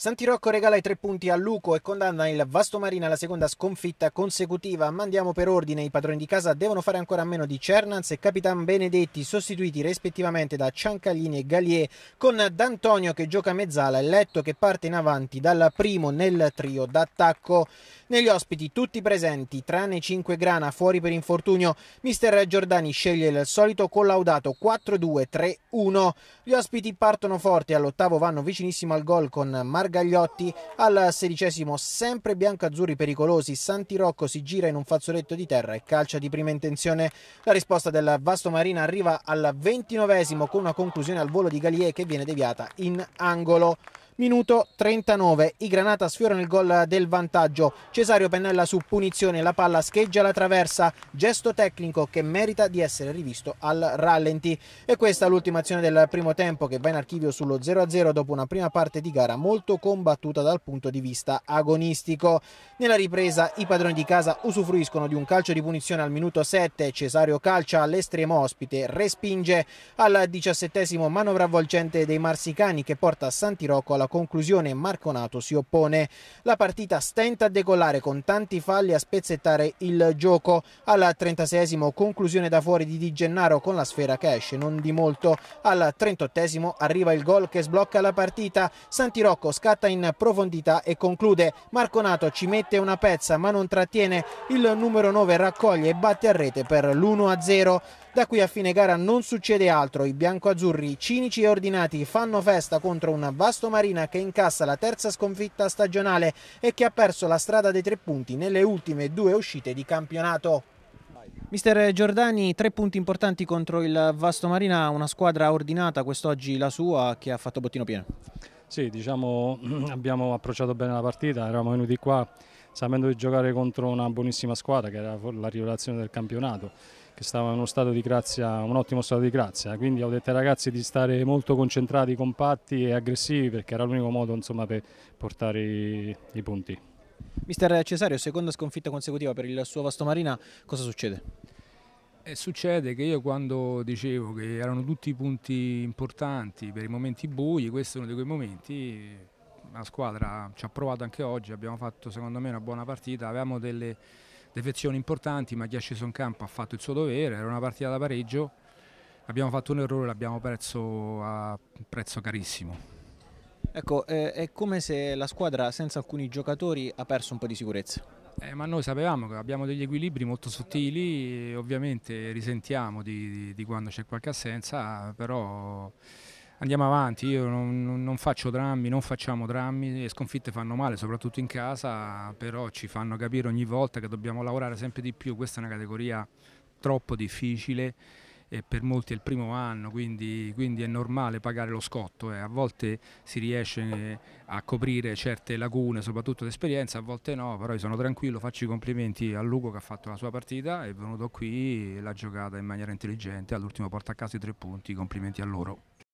Santi Rocco regala i tre punti a Luco e condanna il Vastomarina alla seconda sconfitta consecutiva. Mandiamo per ordine, i padroni di casa devono fare ancora a meno di Cernans e Capitan Benedetti, sostituiti rispettivamente da Ciancaglini e Gallier, con D'Antonio che gioca a mezzala e Letto che parte in avanti dal primo nel trio d'attacco. Negli ospiti tutti presenti, tranne 5 grana fuori per infortunio, mister Giordani sceglie il solito collaudato 4-2-3-1. Gli ospiti partono forti, all'ottavo vanno vicinissimo al gol con Margagliotti, al sedicesimo sempre bianco-azzurri pericolosi, Santi Rocco si gira in un fazzoletto di terra e calcia di prima intenzione. La risposta del Vasto Marina arriva al ventinovesimo con una conclusione al volo di Gallier che viene deviata in angolo. Minuto 39, i Granata sfiorano il gol del vantaggio. Cesario Pennella su punizione, la palla scheggia la traversa, gesto tecnico che merita di essere rivisto al rallenti. E questa è l'ultima azione del primo tempo che va in archivio sullo 0-0 dopo una prima parte di gara molto combattuta dal punto di vista agonistico. Nella ripresa i padroni di casa usufruiscono di un calcio di punizione al minuto 7, Cesario calcia all'estremo ospite, respinge al 17 manovra avvolgente dei marsicani che porta Santirocco alla conclusione Marco Nato si oppone. La partita stenta a decollare con tanti falli a spezzettare il gioco. Al 36 conclusione da fuori di Di Gennaro con la sfera che esce non di molto. Al 38 arriva il gol che sblocca la partita. Santi Rocco scatta in profondità e conclude. Marco Nato ci mette una pezza ma non trattiene. Il numero 9 raccoglie e batte a rete per l'1-0. Da qui a fine gara non succede altro, i biancoazzurri cinici e ordinati fanno festa contro un Vasto Marina che incassa la terza sconfitta stagionale e che ha perso la strada dei tre punti nelle ultime due uscite di campionato. Mister Giordani, tre punti importanti contro il Vasto Marina, una squadra ordinata quest'oggi la sua che ha fatto bottino pieno. Sì, diciamo abbiamo approcciato bene la partita, eravamo venuti qua sapendo di giocare contro una buonissima squadra che era la rivelazione del campionato che stava in uno stato di grazia, un ottimo stato di grazia, quindi ho detto ai ragazzi di stare molto concentrati, compatti e aggressivi perché era l'unico modo insomma, per portare i, i punti. Mister Cesario, seconda sconfitta consecutiva per il suo Vastomarina, cosa succede? Eh, succede che io quando dicevo che erano tutti punti importanti per i momenti bui, questo è uno di quei momenti, la squadra ci ha provato anche oggi, abbiamo fatto secondo me una buona partita, avevamo delle defezioni importanti, ma chi è sceso in campo ha fatto il suo dovere, era una partita da pareggio, abbiamo fatto un errore, l'abbiamo perso a prezzo carissimo. Ecco, eh, è come se la squadra senza alcuni giocatori ha perso un po' di sicurezza. Eh, ma noi sapevamo che abbiamo degli equilibri molto sottili, ovviamente risentiamo di, di, di quando c'è qualche assenza, però andiamo avanti, io non, non, faccio drammi, non facciamo drammi, le sconfitte fanno male, soprattutto in casa, però ci fanno capire ogni volta che dobbiamo lavorare sempre di più, questa è una categoria troppo difficile e per molti è il primo anno, quindi, quindi è normale pagare lo scotto, eh. a volte si riesce eh, a coprire certe lacune, soprattutto d'esperienza, a volte no, però io sono tranquillo, faccio i complimenti a Lugo che ha fatto la sua partita, è venuto qui, l'ha giocata in maniera intelligente, all'ultimo porta a casa i tre punti, complimenti a loro.